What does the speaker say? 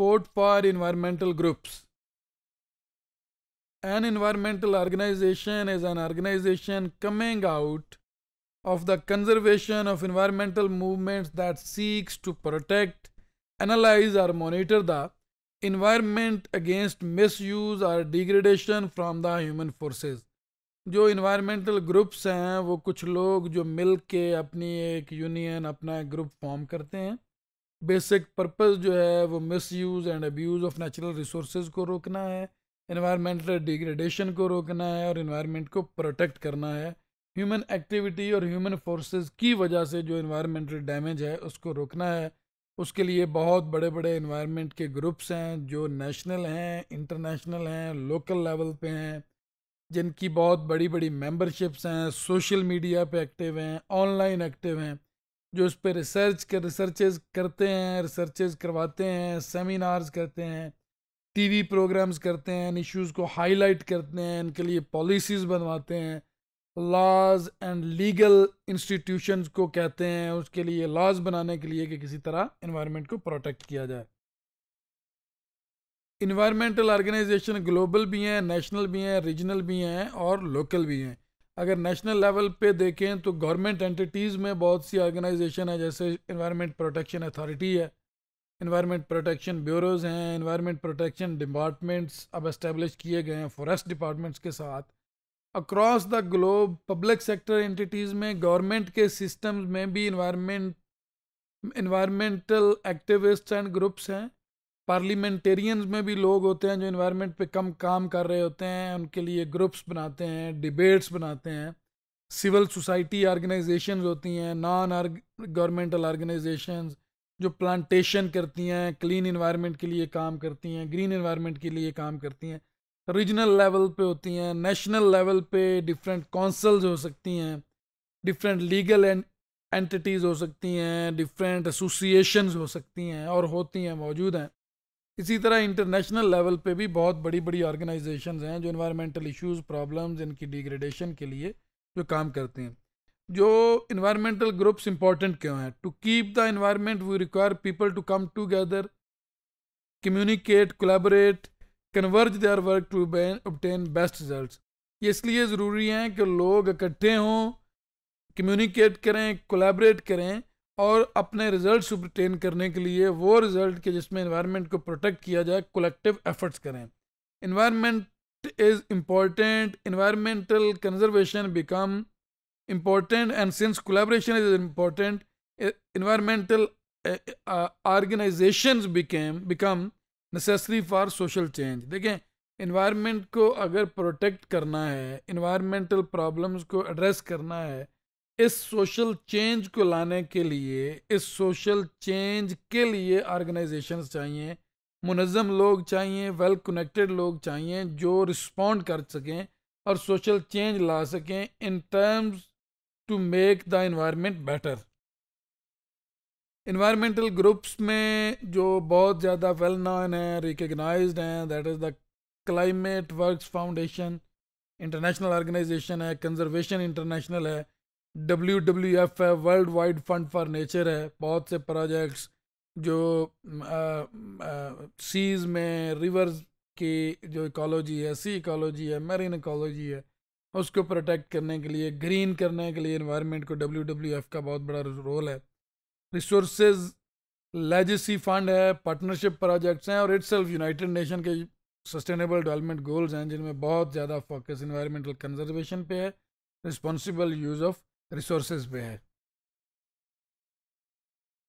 support for environmental groups. An environmental organization is an organization coming out of the conservation of environmental movements that seeks to protect, analyze or monitor the environment against misuse or degradation from the human forces. जो environmental groups हैं वो कुछ लोग जो मिल के अपनी एक union अपना एक ग्रुप फॉर्म करते हैं बेसिक पर्पस जो है वो misuse and abuse of natural resource को रोकना है इन्वायरमेंटल डिग्रेडेशन को रोकना है और इन्वायरमेंट को प्रोटेक्ट करना है ह्यूमन एक्टिविटी और ह्यूमन फोर्सेस की वजह से जो इन्वायरमेंटल डैमेज है उसको रोकना है उसके लिए बहुत बड़े बड़े इन्वायरमेंट के ग्रुप्स हैं जो नेशनल हैं इंटरनेशनल हैं लोकल लेवल पे हैं जिनकी बहुत बड़ी बड़ी मेंबरशिप्स हैं सोशल मीडिया पे एक्टिव हैं ऑनलाइन एक्टिव हैं जो उस पर रिसर्च कर रिसर्चेज करते हैं रिसर्चेज करवाते हैं सेमिनार्स करते हैं टीवी प्रोग्राम्स करते हैं इश्यूज़ को हाईलाइट करते हैं इनके लिए पॉलिसीज़ बनवाते हैं लॉज एंड लीगल इंस्टीट्यूशंस को कहते हैं उसके लिए लॉज बनाने के लिए कि किसी तरह इन्वायरमेंट को प्रोटेक्ट किया जाए इन्वायरमेंटल ऑर्गेनाइजेशन ग्लोबल भी हैं नेशनल भी हैं रीजनल भी हैं और लोकल भी हैं अगर नेशनल लेवल पे देखें तो गवर्नमेंट एंटिटीज़ में बहुत सी ऑर्गेनाइजेशन है जैसे इन्वायरमेंट प्रोटेक्शन अथॉरिटी है इन्वायरमेंट प्रोटेक्शन ब्यूरोज़ हैं इन्वायरमेंट प्रोटेक्शन डिपार्टमेंट्स अब इस्टेब्लिश किए गए हैं फॉरेस्ट डिपार्टमेंट्स के साथ across the globe public sector entities में गवर्नमेंट के सिस्टम में भी environment environmental activist and groups हैं पार्लियामेंटेरियंस में भी लोग होते हैं जो इन्वायरमेंट पे कम काम कर रहे होते हैं उनके लिए ग्रुप्स बनाते हैं डिबेट्स बनाते हैं सिविल सोसाइटी ऑर्गेनाइजेशन होती हैं नॉन गवर्नमेंटल ऑर्गेनाइजेशन जो प्लांटेशन करती हैं क्लीन इन्वायरमेंट के लिए काम करती हैं ग्रीन इन्वायरमेंट के लिए काम करती हैं रीजनल लेवल पे होती हैं नेशनल लेवल पे डिफरेंट कौंसल्स हो सकती हैं डिफरेंट लीगल एंटिटीज़ हो सकती हैं डिफरेंट एसोसिएशन हो सकती हैं और होती हैं मौजूद हैं इसी तरह इंटरनेशनल लेवल पे भी बहुत बड़ी बड़ी ऑर्गेनाइजेशन हैं जो इन्वायरमेंटल इश्यूज प्रॉब्लम्स इनकी डिग्रेडेशन के लिए जो काम करते हैं जो इन्वायरमेंटल ग्रुप्स इंपॉर्टेंट क्यों हैं to keep the environment we require people to come together communicate collaborate converge their work to obtain best result ये इसलिए ज़रूरी हैं कि लोग इकट्ठे हों कम्युनिकेट करें कोलेबरेट करें और अपने रिजल्ट सुप्रटेन करने के लिए वो रिजल्ट के जिसमें इन्वायरमेंट को प्रोटेक्ट किया जाए कोलेक्टिव एफर्ट्स करें environment is important environmental conservation become important and since collaboration is important environmental organisation became become necessary for social change देखें इन्वायरमेंट को अगर प्रोटेक्ट करना है इन्वायरमेंटल प्रॉब्लम्स को एड्रेस करना है इस सोशल चेंज को लाने के लिए इस सोशल चेंज के लिए ऑर्गेनाइजेशंस चाहिए मुनज़म लोग चाहिए वेल कनेक्टेड लोग चाहिए जो रिस्पॉन्ड कर सकें और सोशल चेंज ला सकें in terms to make the environment better environmental groups में जो बहुत ज़्यादा वेल नॉन हैं रिकगनाइज हैं that is the Climate Works Foundation international organisation है कंजर्वेशन इंटरनेशनल है डब्ल्यू डब्ल्यू एफ है World Wide Fund for Nature है बहुत से प्रोजेक्ट्स जो सीज में रिवर्स की जो इकोलॉजी है सी इकोलॉजी है मेरीन इकोलॉजी है उसको प्रोटेक्ट करने के लिए ग्रीन करने के लिए इन्वायरमेंट को डब्ल्यू डब्ल्यू एफ का बहुत बड़ा रोल है रिसोर्स लेजिसी फंड है पार्टनरशिप प्रोजेक्ट्स हैं और इट्स यूनाइटेड नेशन के सस्टेनेबल डेवलपमेंट गोल्स हैं जिनमें बहुत ज़्यादा फोकस इन्वायरमेंटल कंजर्वेशन पे है रिस्पॉन्सिबल यूज़ ऑफ रिसोर्सेज पे है